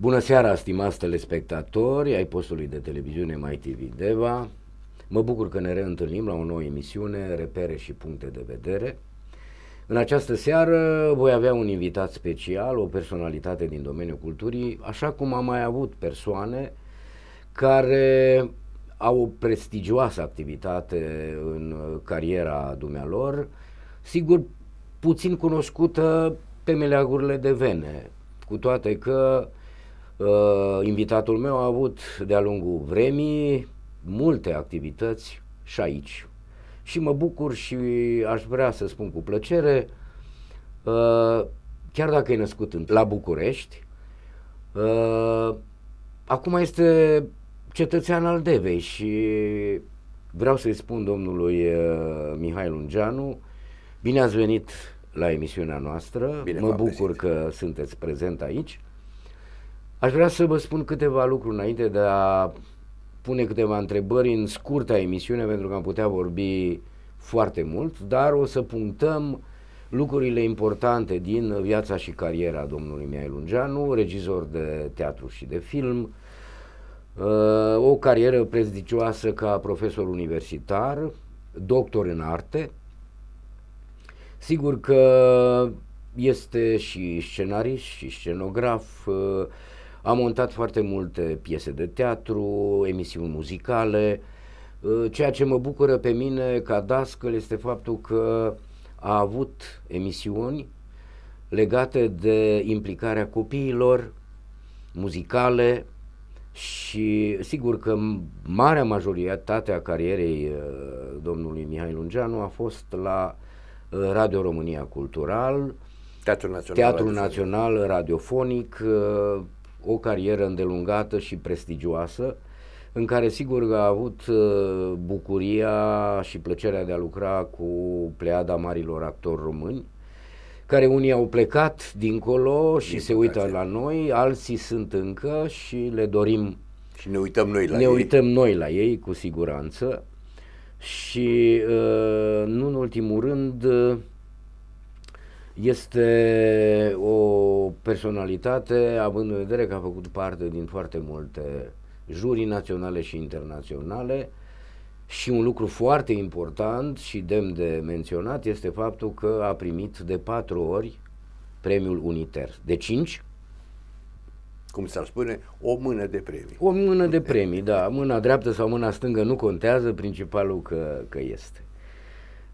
Bună seara, stimați telespectatori ai postului de televiziune Mai TV Deva. Mă bucur că ne reîntâlnim la o nouă emisiune, repere și puncte de vedere. În această seară voi avea un invitat special, o personalitate din domeniul culturii, așa cum am mai avut persoane care au o prestigioasă activitate în cariera dumnealor, sigur puțin cunoscută pe meleagurile de vene, cu toate că Uh, invitatul meu a avut de-a lungul vremii multe activități și aici. Și mă bucur și aș vrea să spun cu plăcere, uh, chiar dacă e născut în, la București, uh, acum este cetățean al Devei și vreau să-i spun domnului uh, Mihai Lungeanu, bine ați venit la emisiunea noastră, bine mă bucur găsit. că sunteți prezent aici. Aș vrea să vă spun câteva lucruri înainte de a pune câteva întrebări în scurta emisiune, pentru că am putea vorbi foarte mult, dar o să punctăm lucrurile importante din viața și cariera domnului Mihai Lungeanu, regizor de teatru și de film, uh, o carieră prezdicioasă ca profesor universitar, doctor în arte. Sigur că este și scenarist și scenograf, uh, am montat foarte multe piese de teatru, emisiuni muzicale. Ă, ceea ce mă bucură pe mine ca dascăl este faptul că a avut emisiuni legate de implicarea copiilor muzicale și sigur că marea majoritate a carierei ă, domnului Mihai Lungeanu a fost la ă, Radio România Cultural, Teatrul Național, Teatrul Național Radiofonic, o carieră îndelungată și prestigioasă, în care sigur că a avut uh, bucuria și plăcerea de a lucra cu pleada marilor actori români, care unii au plecat dincolo și Din se uită la noi, alții sunt încă și le dorim și ne uităm noi la ne ei. Ne uităm noi la ei, cu siguranță. Și, uh, nu în ultimul rând, uh, este o personalitate, având în vedere că a făcut parte din foarte multe jurii naționale și internaționale și un lucru foarte important și demn de menționat este faptul că a primit de patru ori premiul Uniter. De cinci cum s-ar spune, o mână de premii. O mână de premii, da. Mâna dreaptă sau mâna stângă nu contează, principalul că, că este.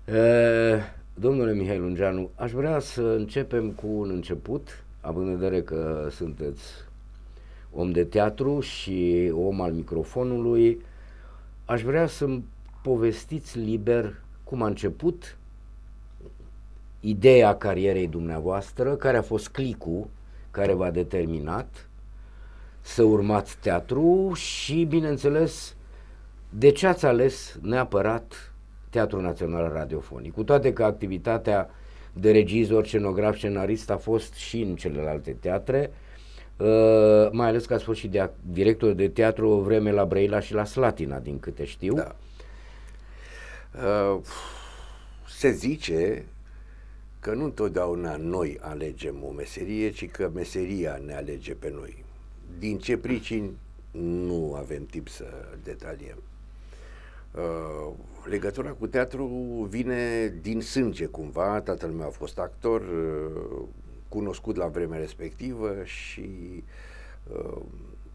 Uh, Domnule Mihai Lungeanu, aș vrea să începem cu un început, având în vedere că sunteți om de teatru și om al microfonului. Aș vrea să-mi povestiți liber cum a început ideea carierei dumneavoastră, care a fost clicul care v-a determinat să urmați teatru și, bineînțeles, de ce ați ales neapărat Teatrul Național Radiofonic, cu toate că activitatea de regizor, scenograf, scenarist a fost și în celelalte teatre, Uh, mai ales că a fost și de, director de teatru o vreme la Brăila și la Slatina, din câte știu. Da. Uh, se zice că nu întotdeauna noi alegem o meserie, ci că meseria ne alege pe noi. Din ce pricini nu avem timp să detaliem. Uh, legătura cu teatru vine din sânge cumva, tatăl meu a fost actor, uh, cunoscut la vremea respectivă și uh,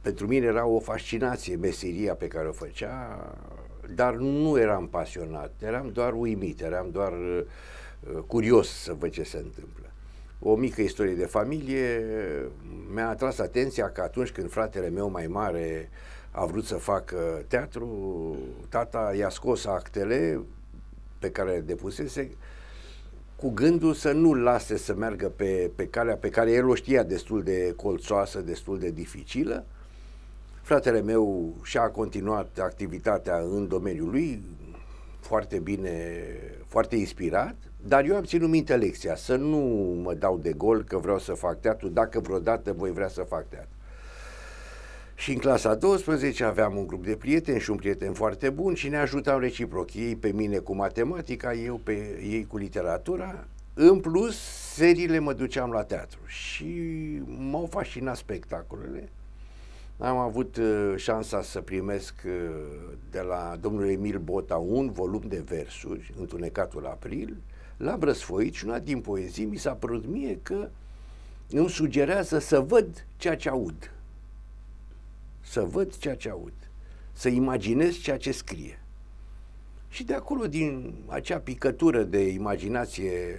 pentru mine era o fascinație meseria pe care o făcea, dar nu eram pasionat, eram doar uimit, eram doar uh, curios să văd ce se întâmplă. O mică istorie de familie mi-a atras atenția că atunci când fratele meu mai mare uh, a vrut să facă teatru, tata i-a scos actele pe care le depusese cu gândul să nu-l lase să meargă pe, pe calea pe care el o știa destul de colțoasă, destul de dificilă. Fratele meu și-a continuat activitatea în domeniul lui, foarte bine, foarte inspirat, dar eu am ținut minte lecția, să nu mă dau de gol că vreau să fac teatru, dacă vreodată voi vrea să fac teatru. Și în clasa 12 aveam un grup de prieteni și un prieten foarte bun și ne ajutam reciproc. Ei pe mine cu matematica, eu pe ei cu literatura. În plus, seriile mă duceam la teatru și m-au fascinat spectacolele. Am avut uh, șansa să primesc uh, de la domnul Emil Bota un volum de versuri, Întunecatul April, La am și una din poezii mi s-a părut mie că îmi sugerează să văd ceea ce aud să văd ceea ce aud, să imaginez ceea ce scrie. Și de acolo, din acea picătură de imaginație,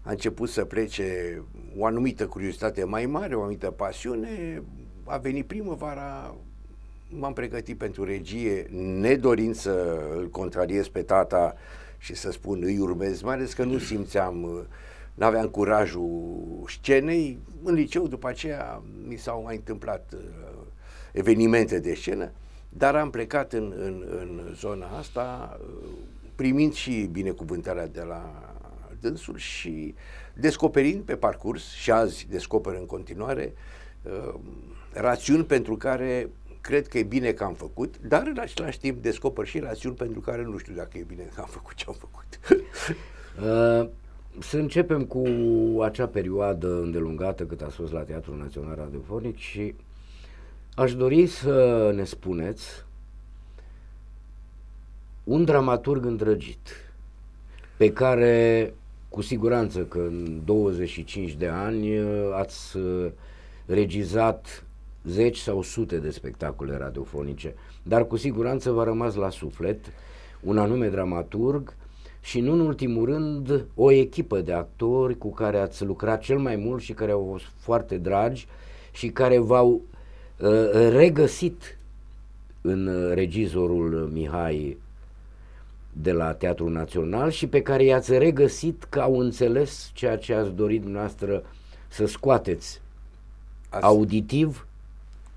a început să plece o anumită curiozitate mai mare, o anumită pasiune. A venit primăvara, m-am pregătit pentru regie, nedorind să îl contrariez pe tata și să spun îi urmez, mai ales că nu simțeam, n-aveam curajul scenei. În liceu, după aceea, mi s-au mai întâmplat evenimente de scenă, dar am plecat în, în, în zona asta primind și binecuvântarea de la dânsul și descoperind pe parcurs, și azi descoper în continuare, uh, rațiuni pentru care cred că e bine că am făcut, dar în același timp descoper și rațiuni pentru care nu știu dacă e bine că am făcut ce am făcut. uh, să începem cu acea perioadă îndelungată cât a fost la Teatrul Național Radiofonic și Aș dori să ne spuneți un dramaturg îndrăgit pe care cu siguranță că în 25 de ani ați uh, regizat zeci sau sute de spectacole radiofonice, dar cu siguranță v-a rămas la suflet un anume dramaturg și, nu în ultimul rând, o echipă de actori cu care ați lucrat cel mai mult și care au fost foarte dragi și care v-au Ă, ă, regăsit în ă, regizorul Mihai de la Teatrul Național și pe care i-ați regăsit că au înțeles ceea ce ați dorit dumneavoastră să scoateți ați, auditiv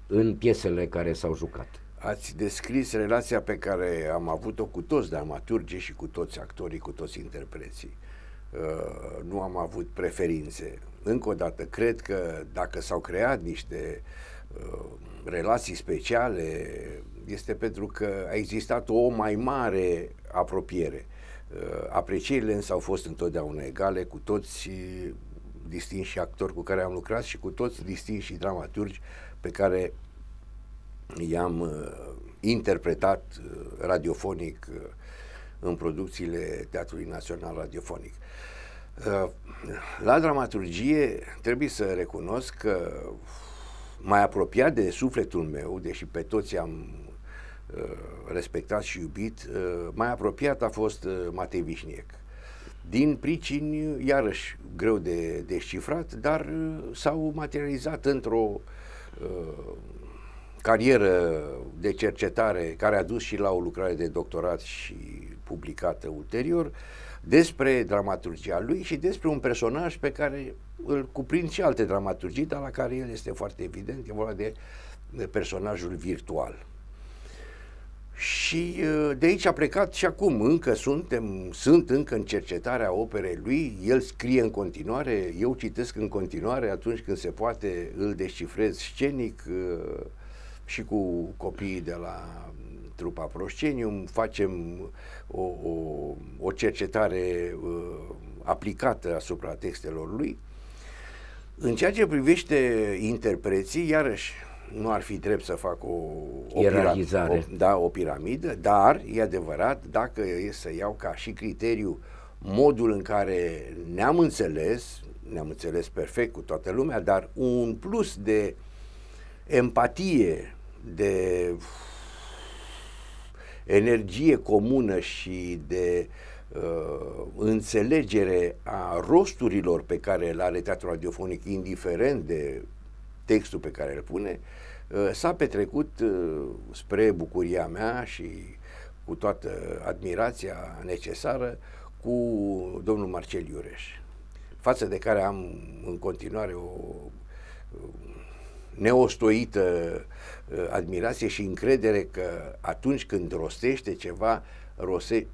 în piesele care s-au jucat. Ați descris relația pe care am avut-o cu toți dramaturgii și cu toți actorii, cu toți interpreții. nu am avut preferințe. Încă o dată, cred că dacă s-au creat niște uh, Uh, relații speciale este pentru că a existat o mai mare apropiere. Uh, aprecierile însă au fost întotdeauna egale cu toți uh, distinși actori cu care am lucrat și cu toți distinși dramaturgi pe care i-am interpretat radiofonic în producțiile Teatrului Național Radiofonic. La dramaturgie trebuie să recunosc că mai apropiat de sufletul meu, deși pe toți am uh, respectat și iubit, uh, mai apropiat a fost uh, Matei Vișniec. Din pricini, iarăși, greu de descifrat, dar uh, s-au materializat într-o uh, carieră de cercetare care a dus și la o lucrare de doctorat și publicată ulterior, despre dramaturgia lui și despre un personaj pe care îl cuprind și alte dramaturgii, dar la care el este foarte evident, e vorba de, de personajul virtual. Și uh, de aici a plecat și acum, încă suntem, sunt încă în cercetarea operei lui, el scrie în continuare, eu citesc în continuare atunci când se poate, îl descifrez scenic uh, și cu copiii de la trupa Proscenium, facem o, o, o cercetare uh, aplicată asupra textelor lui. În ceea ce privește interpreții, iarăși, nu ar fi drept să fac o, o, piramidă, o, da, o piramidă, dar, e adevărat, dacă e să iau ca și criteriu modul în care ne-am înțeles, ne-am înțeles perfect cu toată lumea, dar un plus de empatie, de energie comună și de uh, înțelegere a rosturilor pe care le are teatrul radiofonic, indiferent de textul pe care îl pune, uh, s-a petrecut uh, spre bucuria mea și cu toată admirația necesară cu domnul Marcel Iureș, față de care am în continuare o uh, neostoită uh, admirație și încredere că atunci când rostește ceva,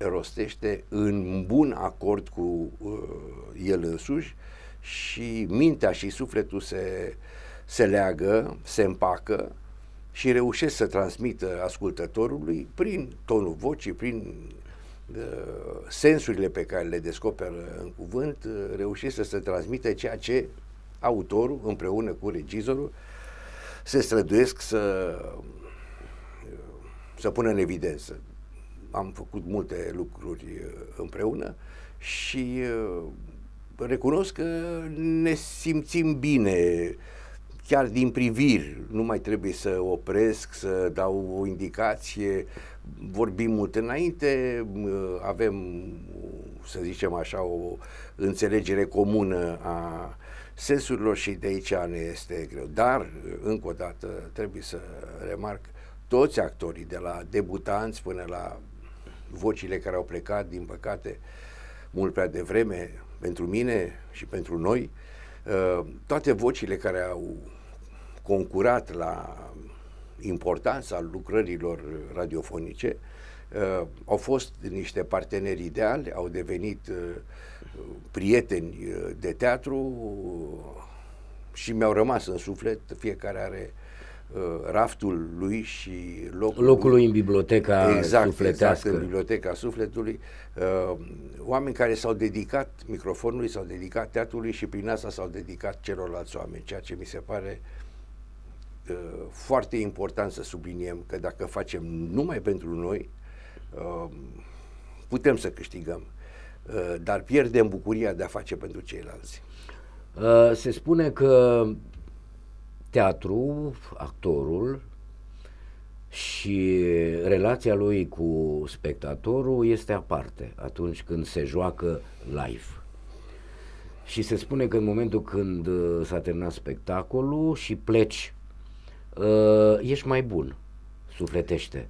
rostește în bun acord cu uh, el însuși și mintea și sufletul se, se leagă, se împacă și reușesc să transmită ascultătorului prin tonul vocii, prin uh, sensurile pe care le descoperă în cuvânt, reușește reușesc să se transmită ceea ce autorul împreună cu regizorul uh, se străduiesc să, să pună în evidență. Am făcut multe lucruri uh, împreună și uh, recunosc că ne simțim bine chiar din priviri. Nu mai trebuie să opresc, să dau o indicație. Vorbim mult înainte, uh, avem, să zicem așa, o înțelegere comună a sensurilor și de aici ne este greu. Dar, încă o dată, trebuie să remarc, toți actorii, de la debutanți până la vocile care au plecat, din păcate, mult prea devreme, pentru mine și pentru noi, uh, toate vocile care au concurat la importanța lucrărilor radiofonice, uh, au fost niște parteneri ideali, au devenit uh, prieteni uh, de teatru uh, și mi-au rămas în suflet, fiecare are uh, raftul lui și locul, locul lui în biblioteca exact, sufletească. Exact, în biblioteca sufletului. Oameni care s-au dedicat microfonului, s-au dedicat teatrului și prin asta s-au dedicat celorlalți oameni, ceea ce mi se pare foarte important să subliniem că dacă facem numai pentru noi, putem să câștigăm. Eh, dar pierdem bucuria de a face pentru ceilalți. Eh, se spune că teatru, actorul și relația lui cu spectatorul este aparte atunci când se joacă live. Și se spune că în momentul când eh, s-a terminat spectacolul și pleci, ești mai bun, sufletește.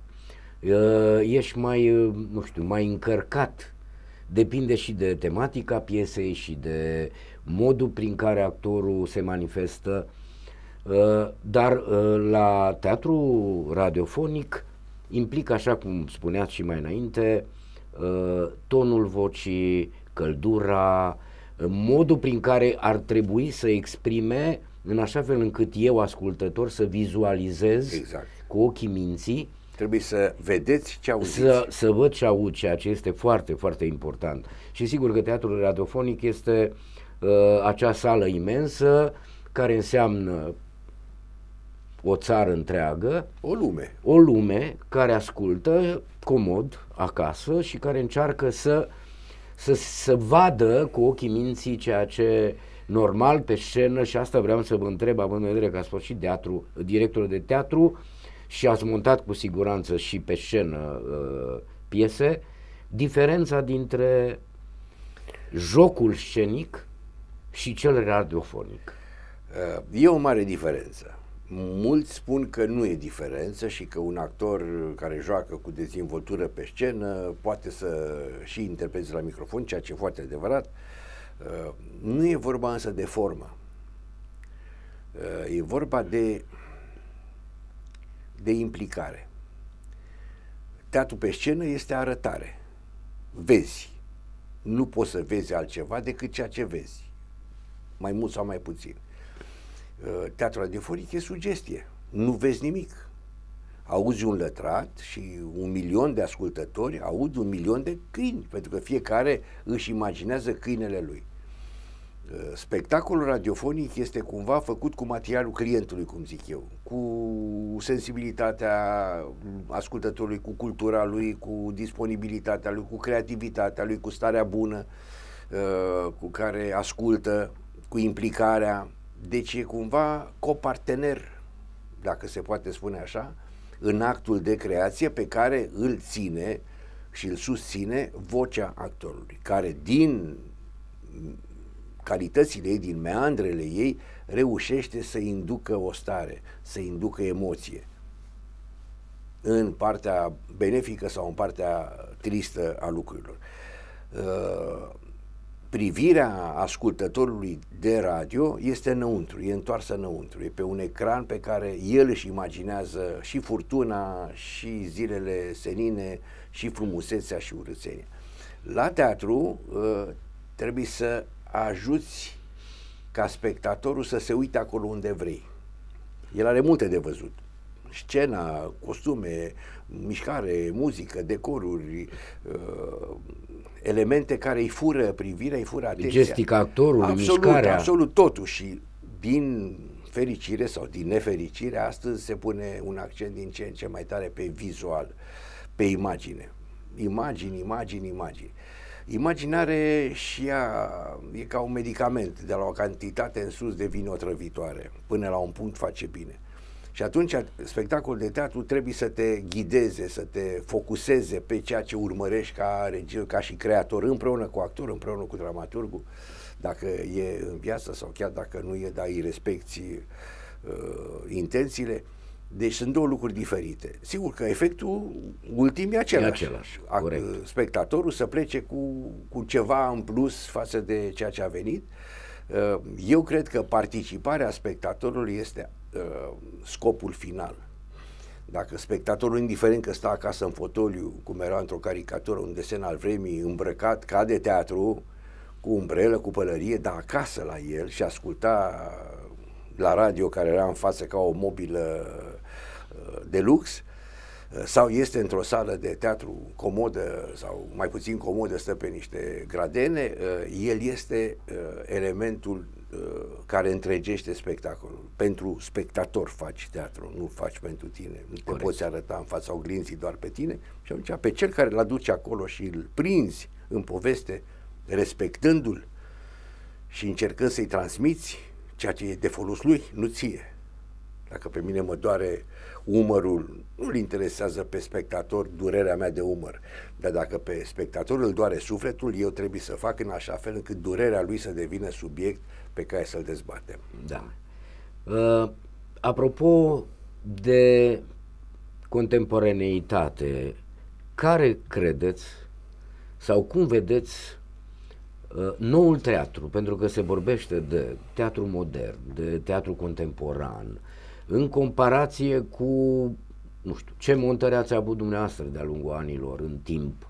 Ești mai, nu știu, mai încărcat Depinde și de tematica piesei și de modul prin care actorul se manifestă. Uh, dar uh, la teatru radiofonic implică, așa cum spuneați și mai înainte, uh, tonul vocii, căldura, modul prin care ar trebui să exprime în așa fel încât eu, ascultător, să vizualizez exact. cu ochii minții trebuie să vedeți ce auziți. Să, să văd ce aud, ceea ce este foarte, foarte important. Și sigur că teatrul radiofonic este uh, acea sală imensă care înseamnă o țară întreagă, o lume, o lume care ascultă comod acasă și care încearcă să să, să vadă cu ochii minții ceea ce normal pe scenă și asta vreau să vă întreb având în vedere că ați fost și teatru, directorul de teatru, uh, și ați montat cu siguranță și pe scenă uh, piese, diferența dintre jocul scenic și cel radiofonic. Uh, e o mare diferență. Mulți spun că nu e diferență și că un actor care joacă cu dezinvoltură pe scenă poate să și interpreteze la microfon, ceea ce e foarte adevărat. Uh, nu e vorba însă de formă. Uh, e vorba de de implicare. Teatru pe scenă este arătare. Vezi. Nu poți să vezi altceva decât ceea ce vezi. Mai mult sau mai puțin. Uh, Teatru radiofonic e sugestie. Nu vezi nimic. Auzi un lătrat și un milion de ascultători aud un milion de câini, pentru că fiecare își imaginează câinele lui spectacolul radiofonic este cumva făcut cu materialul clientului, cum zic eu, cu sensibilitatea ascultătorului, cu cultura lui, cu disponibilitatea lui, cu creativitatea lui, cu starea bună uh, cu care ascultă, cu implicarea. Deci e cumva copartener, dacă se poate spune așa, în actul de creație pe care îl ține și îl susține vocea actorului, care din calitățile ei, din meandrele ei, reușește să inducă o stare, să inducă emoție. În partea benefică sau în partea tristă a lucrurilor. Uh, privirea ascultătorului de radio este înăuntru, e întoarsă înăuntru, e pe un ecran pe care el își imaginează și furtuna, și zilele senine, și frumusețea și urâțenia. La teatru uh, trebuie să ajuți ca spectatorul să se uite acolo unde vrei. El are multe de văzut. Scena, costume, mișcare, muzică, decoruri, uh, elemente care îi fură privirea, îi fură atenția. Gestica actorului, absolut, mișcarea. Absolut, totul. Și din fericire sau din nefericire, astăzi se pune un accent din ce în ce mai tare pe vizual, pe imagine. Imagini, imagini, imagini. Uh, Imaginare și ea e ca un medicament, de la o cantitate în sus devine otrăvitoare, până la un punct face bine. Și atunci spectacolul de teatru trebuie să te ghideze, să te focuseze pe ceea ce urmărești ca regizor, ca și creator, împreună cu actorul, împreună cu dramaturgul, dacă e în viață sau chiar dacă nu e, dar îi respecti uh, intențiile. Uh, deci sunt două lucruri diferite. Sigur că efectul ultim e același. E același A, Spectatorul să plece cu, cu ceva în plus față de ceea ce a venit. Uh, eu cred că participarea spectatorului este uh, scopul final. Dacă spectatorul, indiferent că stă acasă în fotoliu, cum era într-o caricatură, un desen al vremii, îmbrăcat ca de teatru, cu umbrelă, cu pălărie, dar acasă la el și asculta la radio care era în față ca o mobilă uh, de lux uh, sau este într-o sală de teatru comodă sau mai puțin comodă, stă pe niște gradene, uh, el este elementul care întregește spectacolul. Pentru spectator faci teatru, nu faci pentru tine. Nu te poți arăta în fața oglinzii doar pe tine. Și atunci pe cel care îl aduci acolo și îl prinzi în poveste, respectându-l și încercând să-i transmiți ceea ce e de folos lui, nu ție. Dacă pe mine mă doare umărul, nu-l interesează pe spectator durerea mea de umăr. Dar dacă pe spectator îl doare sufletul, eu trebuie să fac în așa fel încât durerea lui să devină subiect pe care să-l dezbatem. Da. Uh, apropo de contemporaneitate, care credeți sau cum vedeți Uh, noul teatru, pentru că se vorbește de teatru modern, de teatru contemporan, în comparație cu, nu știu, ce montări ați avut dumneavoastră de-a lungul anilor, în timp,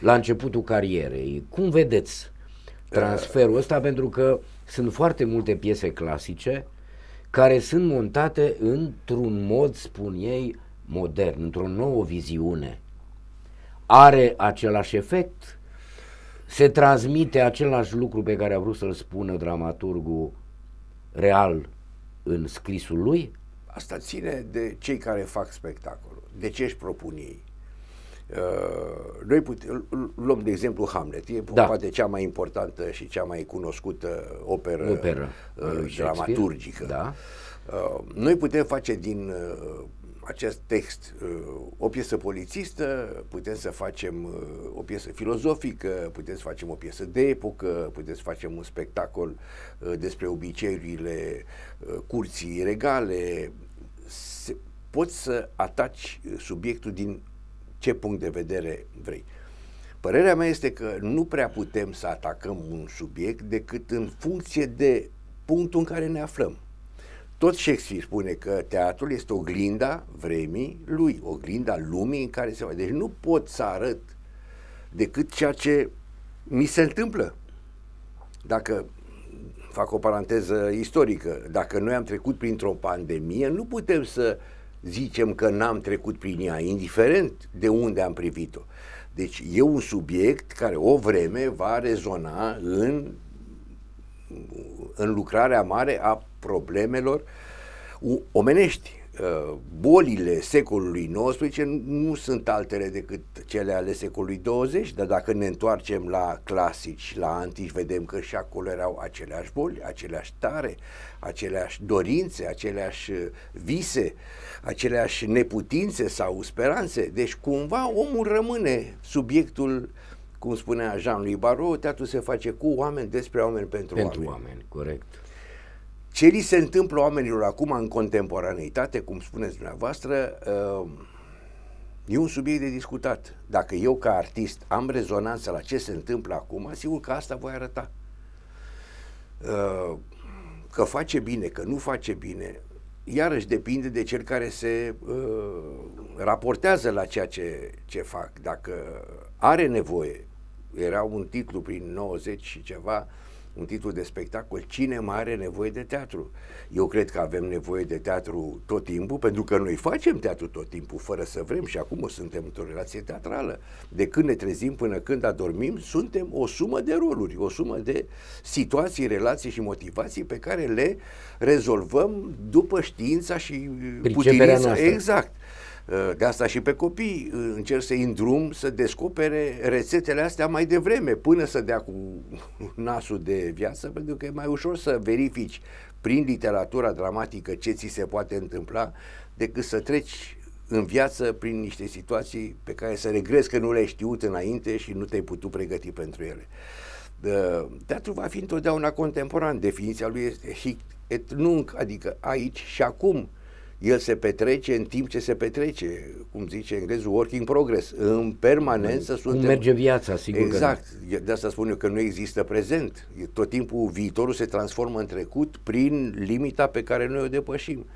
la începutul carierei, cum vedeți transferul ăsta? Pentru că sunt foarte multe piese clasice care sunt montate într-un mod, spun ei, modern, într-o nouă viziune. Are același efect? se transmite același lucru pe care a vrut să-l spună dramaturgul real în scrisul lui? Asta ține de cei care fac spectacolul, de ce își propun ei. Uh, noi putem. luăm de exemplu Hamlet, e da. poate cea mai importantă și cea mai cunoscută operă, operă uh, uh dramaturgică. Da. Uh, noi putem face din uh, acest text uh, o piesă polițistă, putem să facem uh, o piesă filozofică, putem să facem o piesă de epocă, putem să facem un spectacol uh, despre obiceiurile curții regale. Se, poți să ataci subiectul din ce punct de vedere vrei. Părerea mea este că nu prea putem să atacăm un subiect decât în funcție de punctul în care ne aflăm. Tot Shakespeare spune că teatrul este oglinda vremii lui, oglinda lumii în care se... Deci nu pot să arăt decât ceea ce mi se întâmplă. Dacă fac o paranteză istorică, dacă noi am trecut printr-o pandemie, nu putem să zicem că n-am trecut prin ea, indiferent de unde am privit-o. Deci e un subiect care o vreme va rezona în, în lucrarea mare a problemelor omenești. Uh, bolile secolului XIX nu sunt altele decât cele ale secolului 20, dar dacă ne întoarcem la clasici, la antici, vedem că și acolo erau aceleași boli, aceleași tare, aceleași dorințe, aceleași uh, vise, aceleași neputințe sau speranțe. Deci cumva omul rămâne subiectul cum spunea Jean-Louis Barou, teatru se face cu oameni, despre oameni, pentru, pentru oameni. oameni. Corect. Ce li se întâmplă oamenilor acum în contemporaneitate, cum spuneți dumneavoastră, uh, e un subiect de discutat. Dacă eu ca artist am rezonanță la ce se întâmplă acum, sigur că asta voi arăta. Uh, că face bine, că nu face bine, iarăși depinde de cel care se uh, raportează la ceea ce, ce fac. Dacă are nevoie, era un titlu prin 90 și ceva, uh, un titlu de spectacol, cine mai are nevoie de teatru? Eu cred că avem nevoie de teatru tot timpul, pentru că noi facem teatru tot timpul, fără să vrem și acum suntem într-o relație teatrală. De când ne trezim până când adormim, suntem o sumă de roluri, o sumă de situații, relații și motivații pe care le rezolvăm după știința și Priceperea putinința. Noastră. Exact. De asta și pe copii uh, încerc să-i îndrum să descopere rețetele astea mai devreme, până să dea cu nasul de viață, pentru că e mai ușor să verifici prin literatura dramatică ce ți se poate întâmpla, decât să treci în viață prin niște situații pe care să regrezi că nu le-ai știut înainte și nu te-ai putut pregăti pentru ele. Teatru va fi întotdeauna contemporan. Definiția lui este hic et nunc, adică aici și acum. Uh, el se petrece în timp ce se petrece, cum zice englezul, work in progress, în permanență cum suntem... merge viața, sigur Exact, că de asta spun eu că nu există prezent. Tot timpul viitorul se transformă în trecut prin limita pe care noi o depășim.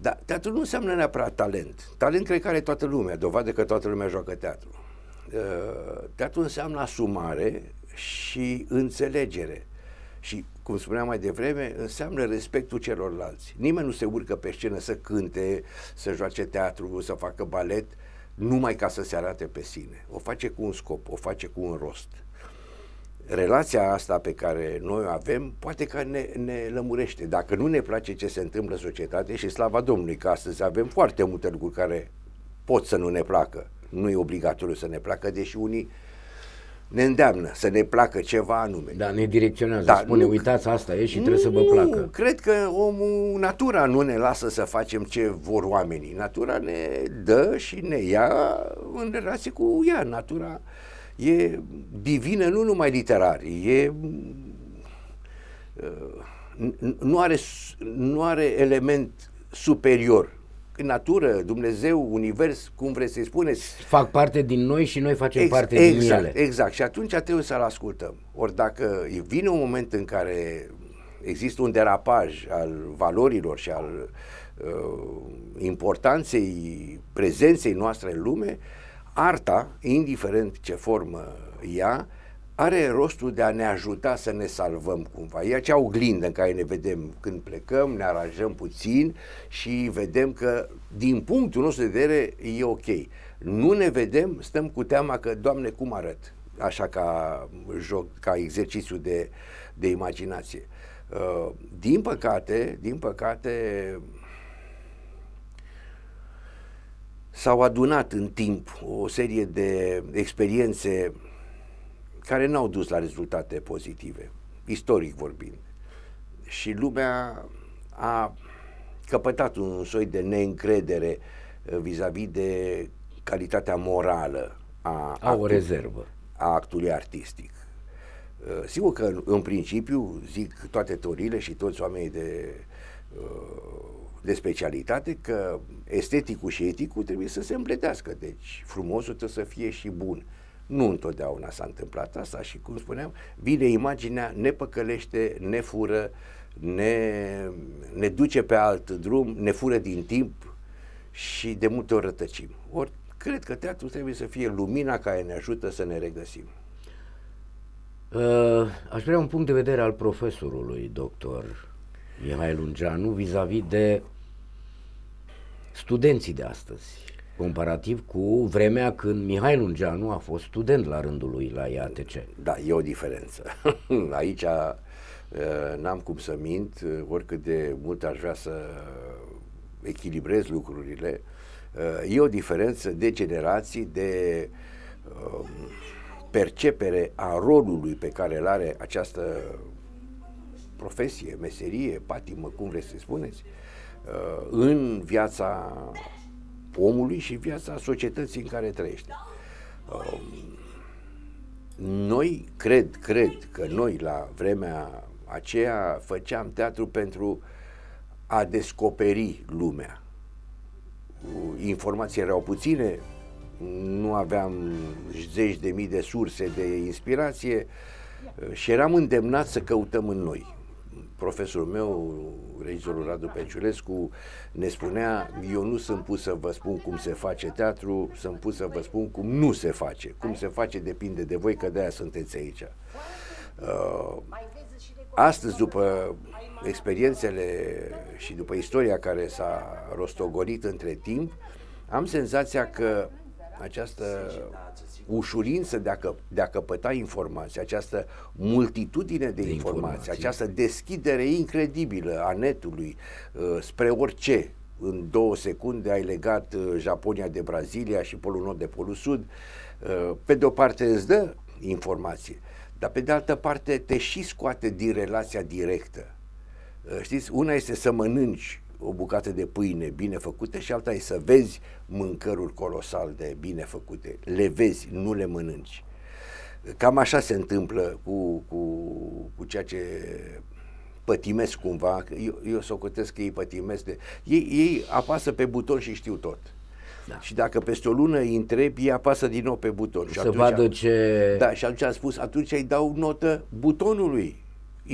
Dar teatru nu înseamnă neapărat talent. Talent cred că are toată lumea, dovadă că toată lumea joacă teatru. Uh, teatru înseamnă asumare și înțelegere și, cum spuneam mai devreme, înseamnă respectul celorlalți. Nimeni nu se urcă pe scenă să cânte, să joace teatru, să facă balet, numai ca să se arate pe sine. O face cu un scop, o face cu un rost. Relația asta pe care noi o avem poate că ne, ne lămurește. Dacă nu ne place ce se întâmplă în societate și slava Domnului că astăzi avem foarte multe lucruri care pot să nu ne placă. Nu e obligatoriu să ne placă, deși unii uh, ne îndeamnă să ne placă ceva anume. Da, ne direcționează, da, spune, nu, uitați, asta e și nu, trebuie să vă placă. cred că omul, natura nu ne lasă să facem ce vor oamenii. Natura ne dă și ne ia în relație cu ea. Natura e divină nu numai literar, e... Uh, nu are, nu are element superior natură, Dumnezeu, univers, cum vreți să-i spuneți. Fac parte din noi și noi facem ex- parte exact, din ele. Exact, și atunci trebuie să-l ascultăm. Ori dacă vine un moment în care există un derapaj al valorilor și al uh, importanței prezenței noastre în lume, arta, indiferent ce formă ea, uh, are rostul de a ne ajuta să ne salvăm cumva. E acea oglindă în care ne vedem când plecăm, ne aranjăm puțin și vedem că, din punctul nostru de vedere, e ok. Nu ne vedem, stăm cu teama că, Doamne, cum arăt? Așa ca joc, ca exercițiu de, de imaginație. Uh, din păcate, din păcate, s-au adunat în timp o serie de experiențe care n-au dus la rezultate pozitive, istoric vorbind. Și lumea a căpătat un soi de neîncredere uh, vis-a-vis de calitatea morală a, a o rezervă. a actului artistic. Uh, sigur că, în, în principiu, zic toate teoriile și toți oamenii de, uh, de specialitate că esteticul și eticul trebuie să se împletească. Deci, frumosul trebuie să fie și bun. Uh, nu întotdeauna s-a întâmplat asta și, cum spuneam, vine imaginea, ne păcălește, ne fură, ne, ne duce pe alt drum, ne fură din timp și de multe ori rătăcim. Ori cred că teatrul trebuie să fie lumina care ne ajută să ne regăsim. Uh, aș vrea un punct de vedere al profesorului, doctor Mihai Lungeanu, vis-a-vis de studenții de astăzi comparativ cu vremea când Mihai Lungeanu a fost student la rândul lui la IATC. Da, e o diferență. Aici uh, n-am cum să mint, uh, oricât de mult aș vrea să echilibrez lucrurile. Uh, e o diferență de generații, de um, percepere a rolului pe care îl are această profesie, meserie, patimă, cum vreți să spuneți, în viața omului și viața societății în care trăiește. Um, noi cred, cred că noi la vremea aceea făceam teatru pentru a descoperi lumea. Informații erau puține, nu aveam zeci de mii de surse de inspirație uh, și eram îndemnat să căutăm în noi profesorul meu, regizorul Radu Peciulescu, ne spunea, eu nu sunt pus să vă spun cum se face teatru, sunt pus să vă spun cum nu se face. Cum se face depinde de voi, că de-aia sunteți aici. Uh, astăzi, după experiențele și după istoria care s-a rostogolit între timp, am senzația că această ușurință de a, că, de a căpăta informații, această multitudine de, de informații, informații, această deschidere incredibilă a netului uh, spre orice. În două secunde ai legat uh, Japonia de Brazilia și Polul Nord de Polul Sud. Uh, pe de o parte îți dă informații, dar pe de altă parte te și scoate din relația directă. Uh, știți, una este să mănânci o bucată de pâine bine făcută și alta e să vezi mâncăruri colosal de bine făcute. Le vezi, nu le mănânci. Cam așa se întâmplă cu, cu, cu ceea ce pătimesc cumva, eu, eu socotesc că ei pătimesc, de, ei, ei apasă pe buton și știu tot. Da. Și dacă peste o lună îi întreb, ei apasă din nou pe buton. Și să atunci, vadă ce... Da, și atunci am spus, atunci îi dau notă butonului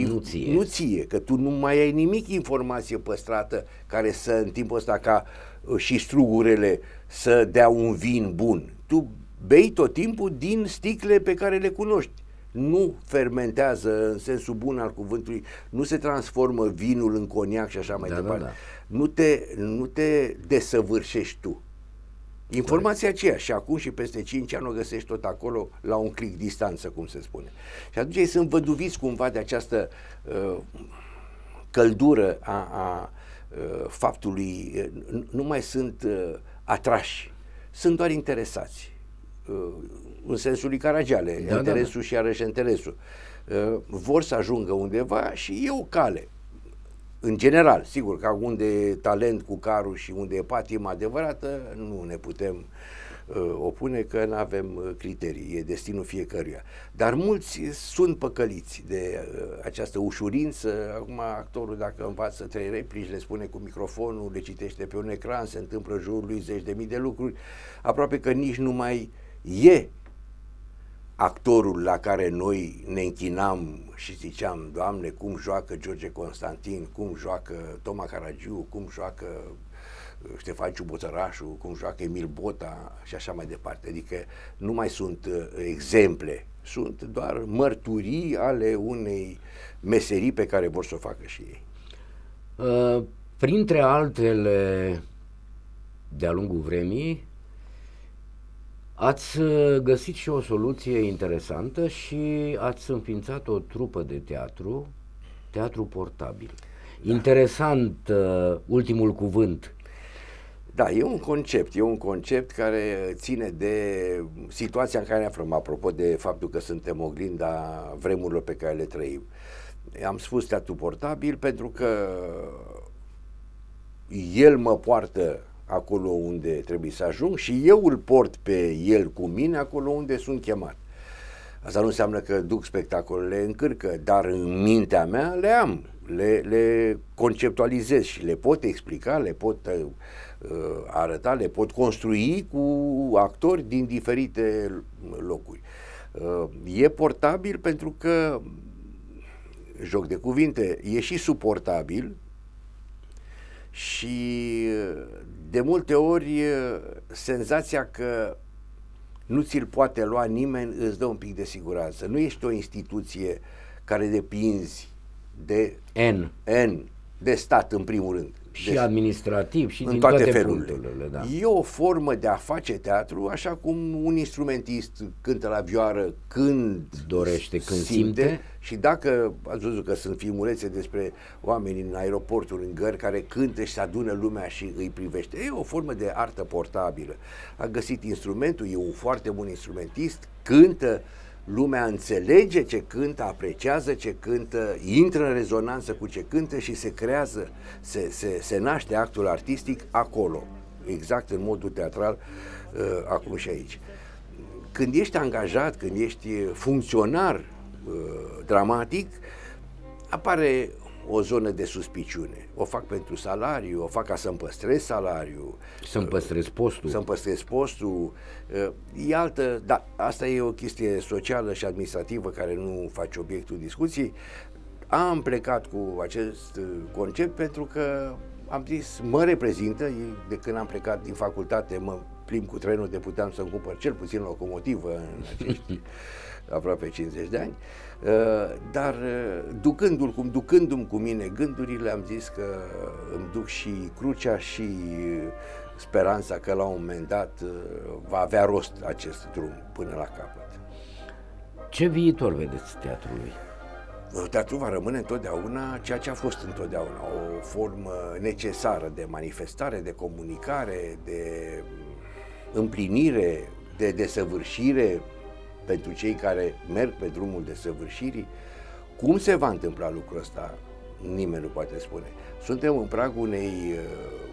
nu ție. nu ție, că tu nu mai ai nimic informație păstrată care să, în timpul ăsta, ca uh, și strugurele să dea un vin bun. Tu bei tot timpul din sticle pe care le cunoști. Nu fermentează în sensul bun al cuvântului, nu se transformă vinul în coniac și așa mai da, da departe. Da, da. Nu, te, nu te desăvârșești tu. Informația aceea și acum și peste 5 ani o găsești tot acolo la un clic distanță, cum se spune. Și atunci ei sunt văduviți cumva de această uh, căldură a, a uh, faptului, uh, nu mai sunt uh, atrași, sunt doar interesați. Uh, în sensul lui Caragiale, da, da interesul da, da. și iarăși interesul. Uh, vor să ajungă undeva și e o cale în general, sigur, că unde e talent cu carul și unde e patima adevărată, nu ne putem uh, opune că nu avem uh, criterii, e destinul fiecăruia. Dar mulți sunt păcăliți de uh, această ușurință. Acum actorul dacă învață trei replici, le spune cu microfonul, le citește pe un ecran, se întâmplă jurul lui zeci de mii de lucruri, aproape că nici nu mai e actorul la care noi ne închinam și ziceam, Doamne, cum joacă George Constantin, cum joacă Toma Caragiu, cum joacă uh, Ștefan Ciubotărașu, cum joacă Emil Bota și așa mai departe. Adică nu mai sunt uh, exemple, sunt doar mărturii ale unei meserii pe care vor să o facă și ei. Uh, printre altele, de-a lungul vremii, Ați uh, găsit și o soluție interesantă și ați înființat o trupă de teatru, teatru portabil. Da. Interesant uh, ultimul cuvânt. Da, e un concept, e un concept care ține de situația în care ne aflăm, apropo de faptul că suntem oglinda vremurilor pe care le trăim. Am spus teatru portabil pentru că el mă poartă acolo unde trebuie să ajung și eu îl port pe el cu mine acolo unde sunt chemat. Asta nu înseamnă că duc spectacolele în cârcă, dar în mintea mea le am, le, le conceptualizez și le pot explica, le pot uh, uh arăta, le pot construi cu actori din diferite locuri. Uh, e portabil pentru că, joc de cuvinte, e și suportabil și de multe ori senzația că nu ți-l poate lua nimeni îți dă un pic de siguranță. Nu ești o instituție care depinzi de N. N, de stat în primul rând și deci, administrativ și în din toate, toate felurile. Punctele, da. E o formă de a face teatru așa cum un instrumentist cântă la vioară când dorește, când simte. simte. Și dacă ați văzut că sunt filmulețe despre oameni în aeroporturi, în gări, care cântă și se adună lumea și îi privește, e o formă de artă portabilă. A găsit instrumentul, e un foarte bun instrumentist, cântă, uh, lumea înțelege ce cântă, apreciază ce cântă, intră în rezonanță cu ce cântă și se creează, se, se, se naște actul artistic acolo, exact în modul teatral, uh, acum și aici. Când ești angajat, când ești funcționar uh, dramatic, apare o zonă de suspiciune. O fac pentru salariu, o fac ca să-mi păstrez salariu, Să-mi păstrez postul. Să-mi păstrez postul. Uh, e altă, da, asta e o chestie socială și administrativă care nu face obiectul discuției. Am plecat cu acest uh, concept pentru că am zis, mă reprezintă, de când am plecat din facultate mă plim cu trenul de puteam să-mi cumpăr cel puțin locomotivă în acești aproape 50 de ani, uh, dar uh, ducându-l cum ducându-mi cu mine gândurile, am zis că uh, îmi duc și crucea și speranța că la un moment dat va avea rost acest drum până la capăt. Ce viitor vedeți teatrului? Teatrul va rămâne întotdeauna ceea ce a fost întotdeauna, o formă necesară de manifestare, de comunicare, de împlinire, de desăvârșire pentru cei care merg pe drumul de săvârșirii. Cum se va întâmpla lucrul ăsta? Nimeni nu poate spune. Suntem în pragul unei,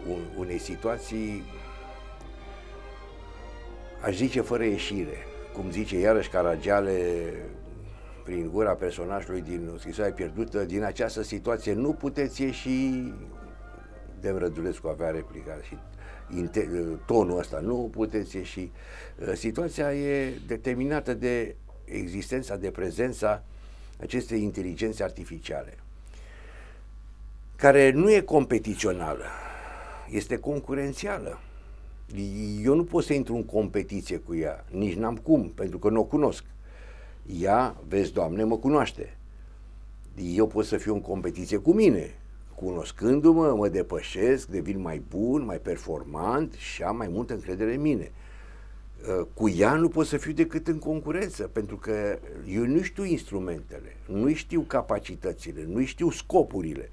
uh, unei situații, aș zice, fără ieșire. Cum zice iarăși Caragiale prin gura personajului din scrisoarea pierdută, din această situație nu puteți ieși, Dem Rădulescu avea replica și tonul ăsta, nu puteți ieși. Uh, situația e determinată de existența, de prezența acestei inteligențe artificiale, care nu e competițională, este concurențială. Eu nu pot să intru în competiție cu ea, nici n-am cum, pentru că nu o cunosc. Ea, vezi, Doamne, mă cunoaște. Eu pot să fiu în competiție cu mine, Cunoscându-mă, mă depășesc, devin mai bun, mai performant și am mai multă încredere în mine. Uh, cu ea nu pot să fiu decât în concurență, pentru că eu nu știu instrumentele, nu știu capacitățile, nu știu scopurile.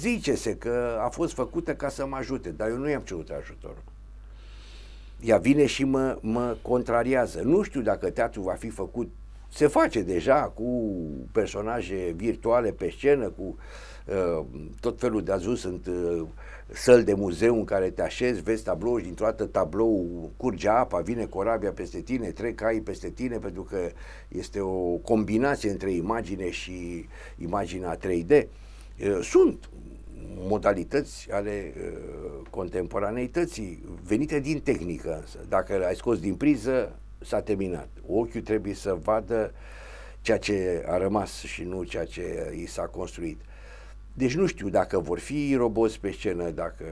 Zice-se că a fost făcută ca să mă ajute, dar eu nu i-am cerut ajutor. ea vine și mă, mă contrariază. Nu știu dacă teatru va fi făcut se face deja cu personaje virtuale pe scenă, cu uh, tot felul de ajuns sunt uh, de muzeu în care te așezi, vezi tablou și dintr-o dată tablou curge apa, vine corabia peste tine, trec cai peste tine, pentru că este o combinație între imagine și imaginea 3D. Uh, sunt modalități ale uh, contemporaneității venite din tehnică însă. Dacă ai scos din priză, s-a terminat. Ochiul trebuie să vadă ceea ce a rămas și nu ceea ce i s-a construit. Deci nu știu dacă vor fi roboți pe scenă, dacă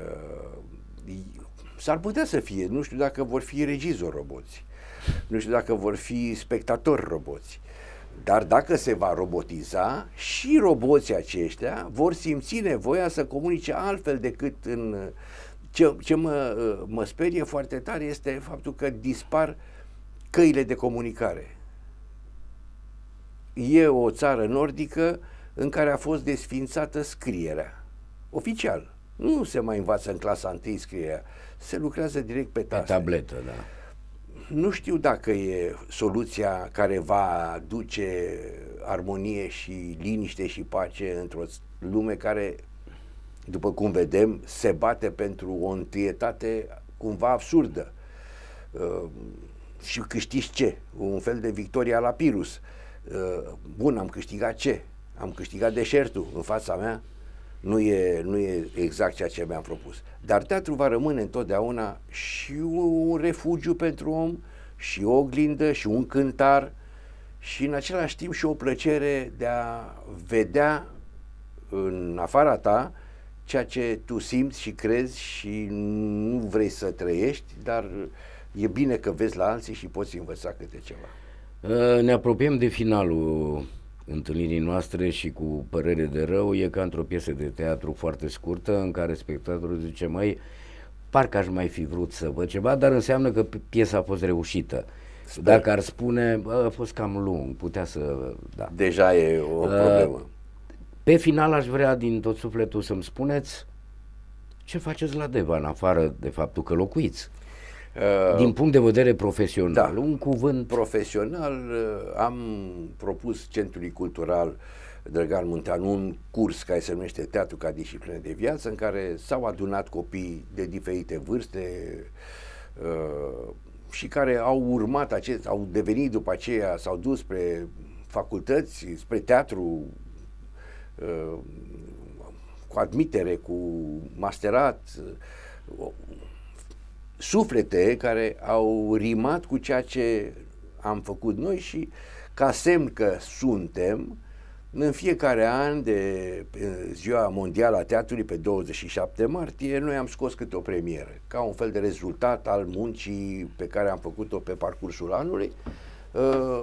s-ar putea să fie, nu știu dacă vor fi regizor roboți, nu știu dacă vor fi spectatori roboți. Dar dacă se va robotiza, și roboții aceștia vor simți nevoia să comunice altfel decât în... Ce, ce mă, mă sperie foarte tare este faptul că dispar uh, căile de comunicare. E o țară nordică în care a fost desfințată scrierea. Oficial. Nu se mai învață în clasa întâi scrierea. Se lucrează direct pe Pe tabletă, da. Nu știu dacă e soluția care va duce armonie și liniște și pace într-o lume care, după cum vedem, se bate pentru o întâietate cumva absurdă. Uh, și câștigi ce? Un fel de victoria la Pirus. Uh, bun, am câștigat ce? Am câștigat deșertul în fața mea. Nu e, nu e exact ceea ce mi-am propus. Dar teatru va rămâne întotdeauna și un refugiu pentru om, și o oglindă, și un cântar, și în același timp și o plăcere de a vedea în afara ta ceea ce tu simți și crezi și nu vrei să trăiești, dar uh, e bine că vezi la alții și poți învăța câte ceva. Ă, ne apropiem de finalul întâlnirii noastre și cu părere de rău e ca într-o piesă de teatru foarte scurtă în care spectatorul zice, mai parcă aș mai fi vrut să văd ceva, dar înseamnă că piesa a fost reușită. Sper. Dacă ar spune, a fost cam lung, putea să... Da. Deja e o ă, problemă. Pe final aș vrea din tot sufletul să-mi spuneți ce faceți la Deva, în afară de faptul că locuiți. Uh, Din punct de vedere profesional, da, un cuvânt. Profesional, uh, am propus Centrului Cultural Drăgan Muntean un curs care se numește Teatru ca disciplină de viață, în care s-au adunat copii de diferite vârste uh, și care au urmat acest, au devenit după aceea, s-au dus spre facultăți, spre teatru, cu admitere, cu masterat, suflete care au rimat cu ceea ce am făcut noi și ca semn că suntem, în fiecare an de Ziua Mondială a Teatrului, pe 27 martie, noi am scos câte o premieră, ca un fel de rezultat al muncii pe care am făcut-o pe parcursul anului. Uh,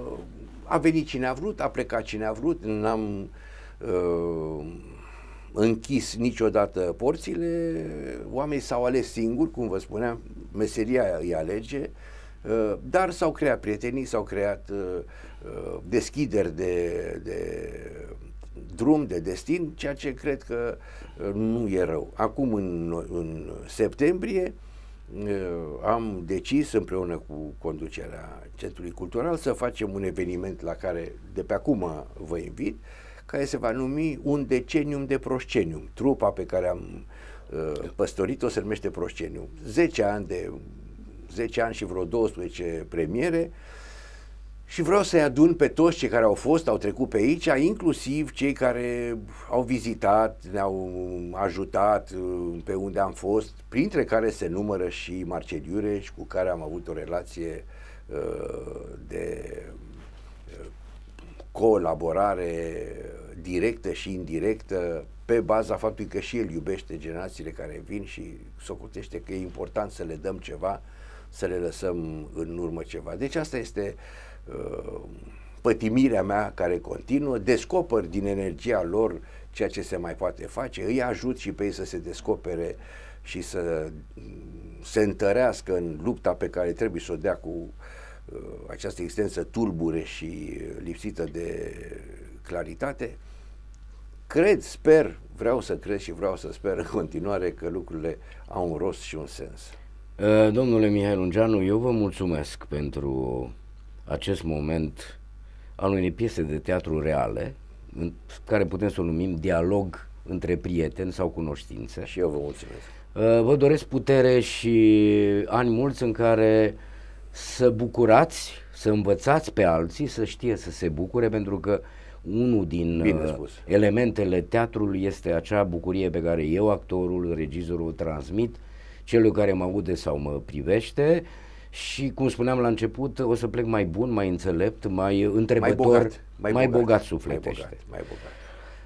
a venit cine a vrut, a plecat cine a vrut, n-am uh, închis niciodată porțile, oamenii s-au ales singuri, cum vă spuneam, meseria îi alege, uh, dar s-au creat prietenii, s-au creat uh, uh, deschideri de, de drum, de destin, ceea ce cred că nu e rău. Acum, în, în septembrie, am decis împreună cu conducerea Centrului Cultural să facem un eveniment la care de pe acum vă invit, care se va numi un decenium de proscenium. Trupa pe care am uh, păstorit-o se numește proscenium. 10 ani de 10 ani și vreo 12 premiere și vreau să-i adun pe toți cei care au fost, au trecut pe aici, inclusiv cei care au vizitat, ne-au ajutat uh, pe unde am fost, printre care se numără și Marcel Iureș, cu care am avut o relație uh, de uh, colaborare directă și indirectă pe baza faptului că și el iubește generațiile care vin și socotește că e important să le dăm ceva, să le lăsăm în urmă ceva. Deci asta este uh, pătimirea mea care continuă, descoper din energia lor ceea ce se mai poate face, îi ajut și pe ei să se descopere și să mm, se întărească în lupta pe care trebuie să o dea cu uh, această existență tulbure și lipsită de claritate. Cred, sper, vreau să cred și vreau să sper în continuare că lucrurile au un rost și un sens. Uh, domnule Mihai Lungeanu, eu vă mulțumesc pentru acest moment al unei piese de teatru reale, în care putem să o numim dialog între prieteni sau cunoștințe. Și eu vă mulțumesc. Uh, vă doresc putere și ani mulți în care să bucurați, să învățați pe alții, să știe să se bucure, pentru că unul din uh, elementele teatrului este acea bucurie pe care eu, actorul, regizorul, o transmit celui care mă aude sau mă privește și, cum spuneam la început, o să plec mai bun, mai înțelept, mai întrebător, mai bogat, mai mai bogat, bogat sufletește. Mai bogat, mai bogat.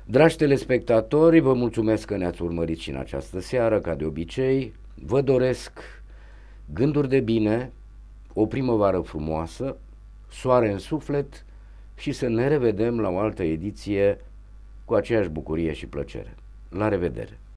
Dragi telespectatori, vă mulțumesc că ne-ați urmărit și în această seară, ca de obicei. Vă doresc gânduri de bine, o primăvară frumoasă, soare în suflet și să ne revedem la o altă ediție cu aceeași bucurie și plăcere. La revedere!